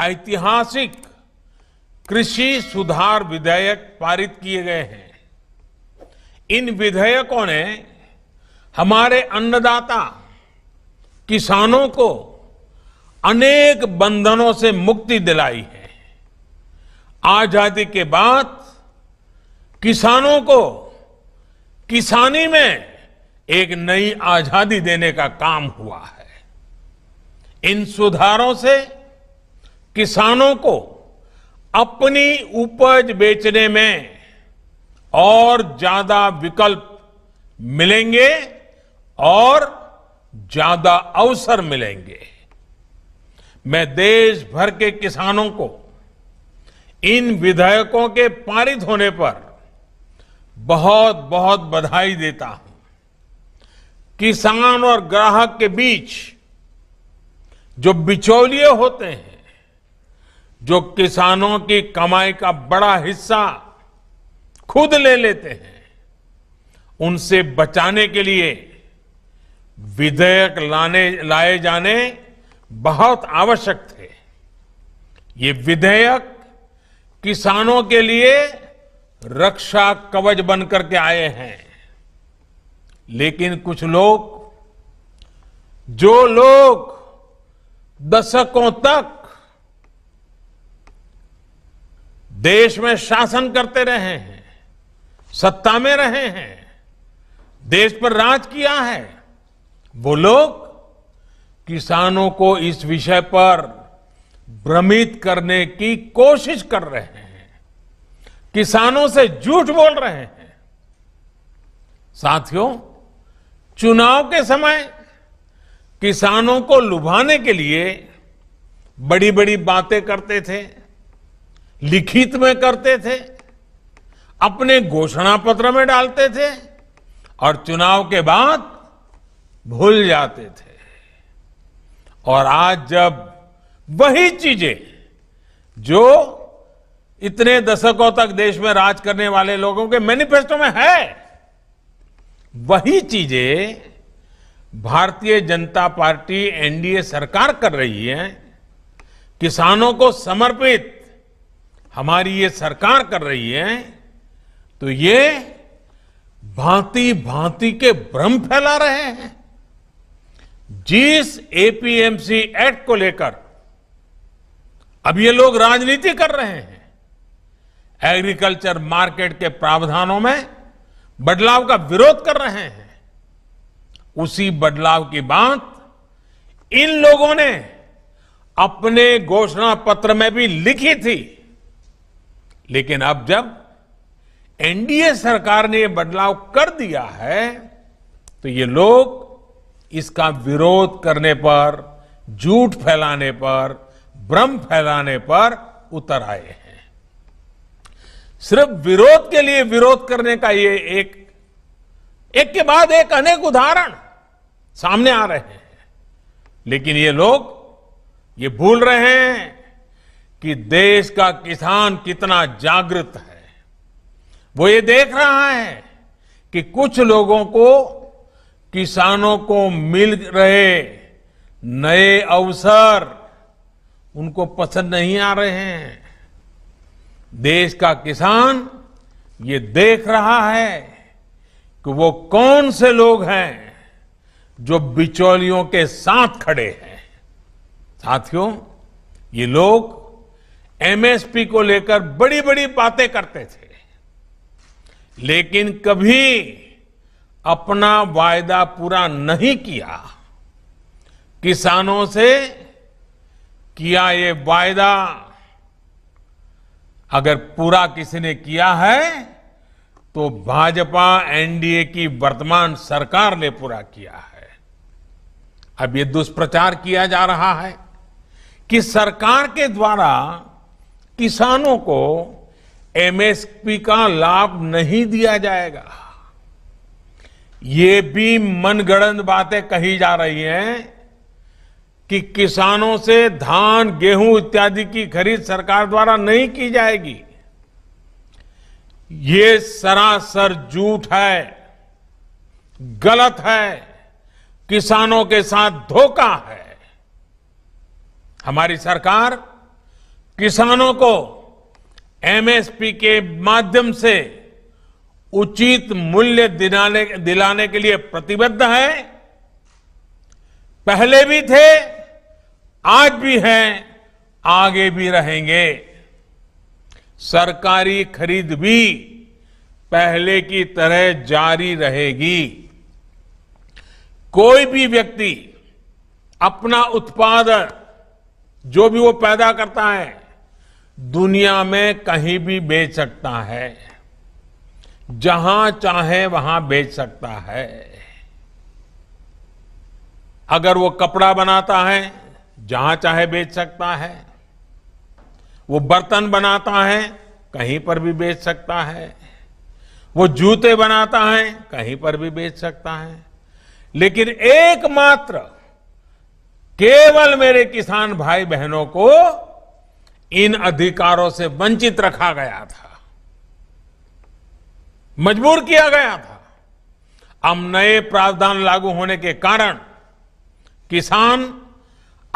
ऐतिहासिक कृषि सुधार विधेयक पारित किए गए हैं इन विधेयकों ने हमारे अन्नदाता किसानों को अनेक बंधनों से मुक्ति दिलाई है आजादी के बाद किसानों को किसानी में एक नई आजादी देने का काम हुआ है इन सुधारों से किसानों को अपनी उपज बेचने में और ज्यादा विकल्प मिलेंगे और ज्यादा अवसर मिलेंगे मैं देश भर के किसानों को इन विधेयकों के पारित होने पर बहुत बहुत बधाई देता हूं किसान और ग्राहक के बीच जो बिचौलिए होते हैं जो किसानों की कमाई का बड़ा हिस्सा खुद ले लेते हैं उनसे बचाने के लिए विधेयक लाने लाए जाने बहुत आवश्यक थे ये विधेयक किसानों के लिए रक्षा कवच बनकर के आए हैं लेकिन कुछ लोग जो लोग दशकों तक देश में शासन करते रहे हैं सत्ता में रहे हैं देश पर राज किया है वो लोग किसानों को इस विषय पर भ्रमित करने की कोशिश कर रहे हैं किसानों से झूठ बोल रहे हैं साथियों चुनाव के समय किसानों को लुभाने के लिए बड़ी बड़ी बातें करते थे लिखित में करते थे अपने घोषणा पत्र में डालते थे और चुनाव के बाद भूल जाते थे और आज जब वही चीजें जो इतने दशकों तक देश में राज करने वाले लोगों के मैनिफेस्टो में है वही चीजें भारतीय जनता पार्टी एनडीए सरकार कर रही है किसानों को समर्पित हमारी ये सरकार कर रही है तो ये भांति भांति के भ्रम फैला रहे हैं जिस एपीएमसी एक्ट को लेकर अब ये लोग राजनीति कर रहे हैं एग्रीकल्चर मार्केट के प्रावधानों में बदलाव का विरोध कर रहे हैं उसी बदलाव की बात इन लोगों ने अपने घोषणा पत्र में भी लिखी थी लेकिन अब जब एनडीए सरकार ने यह बदलाव कर दिया है तो ये लोग इसका विरोध करने पर झूठ फैलाने पर भ्रम फैलाने पर उतर आए हैं सिर्फ विरोध के लिए विरोध करने का ये एक एक के बाद एक अनेक उदाहरण सामने आ रहे हैं लेकिन ये लोग ये भूल रहे हैं कि देश का किसान कितना जागृत है वो ये देख रहा है कि कुछ लोगों को किसानों को मिल रहे नए अवसर उनको पसंद नहीं आ रहे हैं देश का किसान ये देख रहा है कि वो कौन से लोग हैं जो बिचौलियों के साथ खड़े हैं साथियों ये लोग एमएसपी को लेकर बड़ी बड़ी बातें करते थे लेकिन कभी अपना वायदा पूरा नहीं किया किसानों से किया ये वायदा अगर पूरा किसी ने किया है तो भाजपा एनडीए की वर्तमान सरकार ने पूरा किया है अब ये दुष्प्रचार किया जा रहा है कि सरकार के द्वारा किसानों को एमएसपी का लाभ नहीं दिया जाएगा ये भी मनगढ़ंत बातें कही जा रही हैं कि किसानों से धान गेहूं इत्यादि की खरीद सरकार द्वारा नहीं की जाएगी ये सरासर झूठ है गलत है किसानों के साथ धोखा है हमारी सरकार किसानों को एमएसपी के माध्यम से उचित मूल्य दिलाने दिलाने के लिए प्रतिबद्ध है पहले भी थे आज भी हैं आगे भी रहेंगे सरकारी खरीद भी पहले की तरह जारी रहेगी कोई भी व्यक्ति अपना उत्पादन जो भी वो पैदा करता है दुनिया में कहीं भी बेच सकता है जहां चाहे वहां बेच सकता है अगर वो कपड़ा बनाता है जहां चाहे बेच सकता है वो बर्तन बनाता है कहीं पर भी बेच सकता है वो जूते बनाता है कहीं पर भी बेच सकता है लेकिन एकमात्र केवल मेरे किसान भाई बहनों को इन अधिकारों से वंचित रखा गया था मजबूर किया गया था अब नए प्रावधान लागू होने के कारण किसान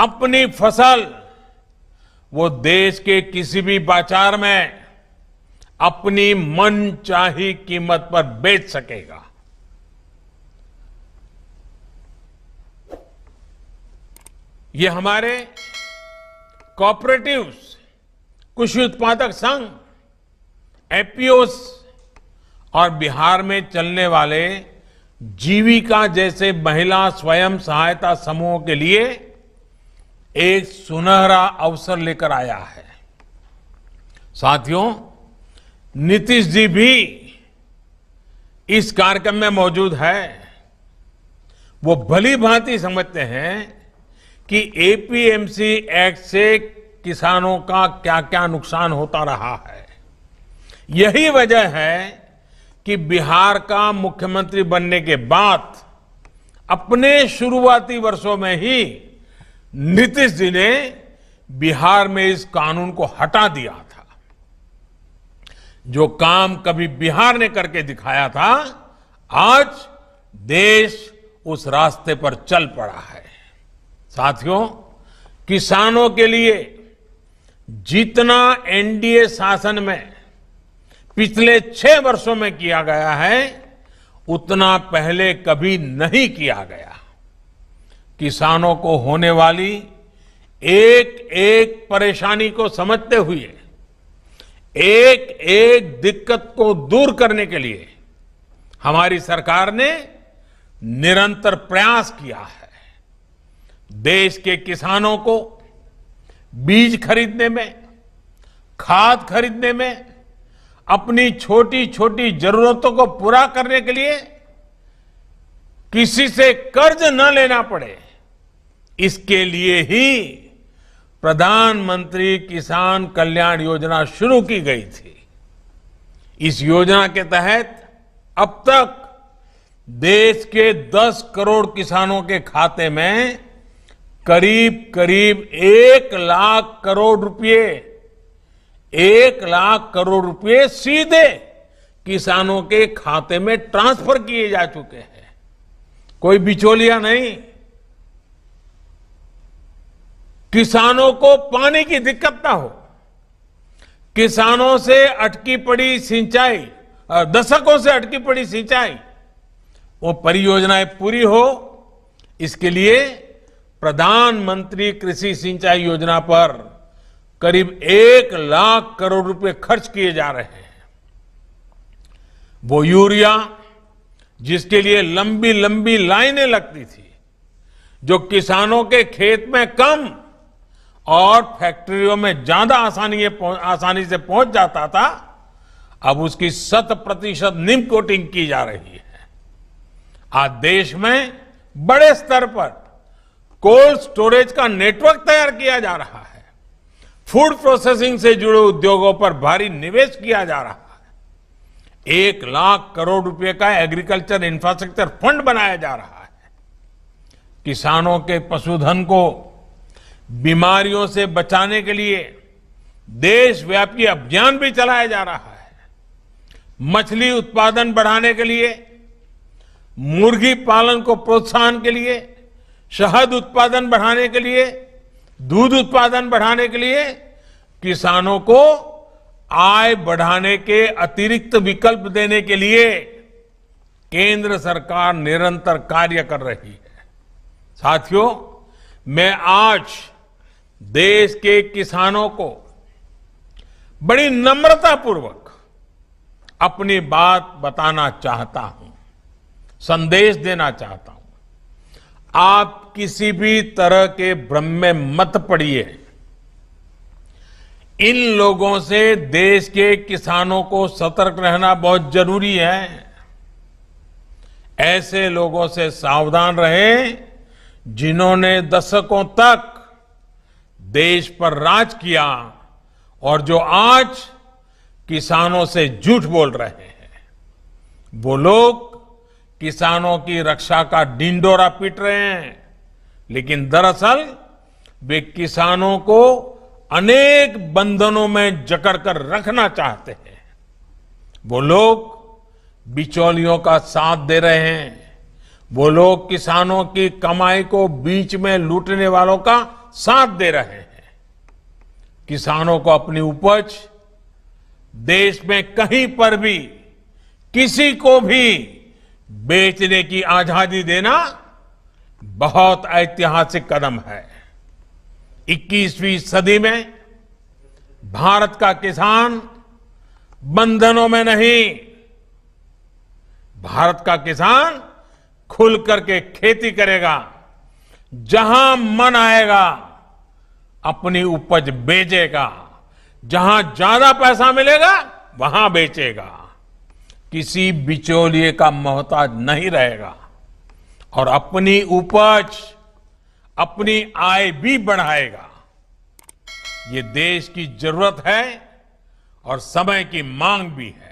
अपनी फसल वो देश के किसी भी बाजार में अपनी मन चाही कीमत पर बेच सकेगा ये हमारे कॉपरेटिव्स कृषि उत्पादक संघ एपीओस और बिहार में चलने वाले जीविका जैसे महिला स्वयं सहायता समूहों के लिए एक सुनहरा अवसर लेकर आया है साथियों नीतीश जी भी इस कार्यक्रम में मौजूद है वो भली भांति समझते हैं कि एपीएमसी एक्ट से किसानों का क्या क्या नुकसान होता रहा है यही वजह है कि बिहार का मुख्यमंत्री बनने के बाद अपने शुरुआती वर्षों में ही नीतीश जी ने बिहार में इस कानून को हटा दिया था जो काम कभी बिहार ने करके दिखाया था आज देश उस रास्ते पर चल पड़ा है साथियों किसानों के लिए जितना एनडीए शासन में पिछले छह वर्षों में किया गया है उतना पहले कभी नहीं किया गया किसानों को होने वाली एक एक परेशानी को समझते हुए एक एक दिक्कत को दूर करने के लिए हमारी सरकार ने निरंतर प्रयास किया है देश के किसानों को बीज खरीदने में खाद खरीदने में अपनी छोटी छोटी जरूरतों को पूरा करने के लिए किसी से कर्ज न लेना पड़े इसके लिए ही प्रधानमंत्री किसान कल्याण योजना शुरू की गई थी इस योजना के तहत अब तक देश के 10 करोड़ किसानों के खाते में करीब करीब एक लाख करोड़ रुपए एक लाख करोड़ रुपए सीधे किसानों के खाते में ट्रांसफर किए जा चुके हैं कोई बिचौलिया नहीं किसानों को पानी की दिक्कत ना हो किसानों से अटकी पड़ी सिंचाई दशकों से अटकी पड़ी सिंचाई वो परियोजनाएं पूरी हो इसके लिए प्रधानमंत्री कृषि सिंचाई योजना पर करीब एक लाख करोड़ रुपए खर्च किए जा रहे हैं वो यूरिया जिसके लिए लंबी लंबी लाइनें लगती थी जो किसानों के खेत में कम और फैक्ट्रियों में ज्यादा आसानी आसानी से पहुंच जाता था अब उसकी शत प्रतिशत निम कोटिंग की जा रही है आज देश में बड़े स्तर पर कोल्ड स्टोरेज का नेटवर्क तैयार किया जा रहा है फूड प्रोसेसिंग से जुड़े उद्योगों पर भारी निवेश किया जा रहा है एक लाख करोड़ रुपए का एग्रीकल्चर इंफ्रास्ट्रक्चर फंड बनाया जा रहा है किसानों के पशुधन को बीमारियों से बचाने के लिए देशव्यापी अभियान भी चलाया जा रहा है मछली उत्पादन बढ़ाने के लिए मुर्गी पालन को प्रोत्साहन के लिए शहद उत्पादन बढ़ाने के लिए दूध उत्पादन बढ़ाने के लिए किसानों को आय बढ़ाने के अतिरिक्त विकल्प देने के लिए केंद्र सरकार निरंतर कार्य कर रही है साथियों मैं आज देश के किसानों को बड़ी नम्रतापूर्वक अपनी बात बताना चाहता हूं संदेश देना चाहता हूं आप किसी भी तरह के भ्रम में मत पड़िए इन लोगों से देश के किसानों को सतर्क रहना बहुत जरूरी है ऐसे लोगों से सावधान रहे जिन्होंने दशकों तक देश पर राज किया और जो आज किसानों से झूठ बोल रहे हैं वो लोग किसानों की रक्षा का डिंडोरा पीट रहे हैं लेकिन दरअसल वे किसानों को अनेक बंधनों में जकड़ कर रखना चाहते हैं वो लोग बिचौलियों का साथ दे रहे हैं वो लोग किसानों की कमाई को बीच में लूटने वालों का साथ दे रहे हैं किसानों को अपनी उपज देश में कहीं पर भी किसी को भी बेचने की आजादी देना बहुत ऐतिहासिक कदम है 21वीं सदी में भारत का किसान बंधनों में नहीं भारत का किसान खुल करके खेती करेगा जहां मन आएगा अपनी उपज बेचेगा जहां ज्यादा पैसा मिलेगा वहां बेचेगा किसी बिचौलिए का मोहताज नहीं रहेगा और अपनी उपज अपनी आय भी बढ़ाएगा ये देश की जरूरत है और समय की मांग भी है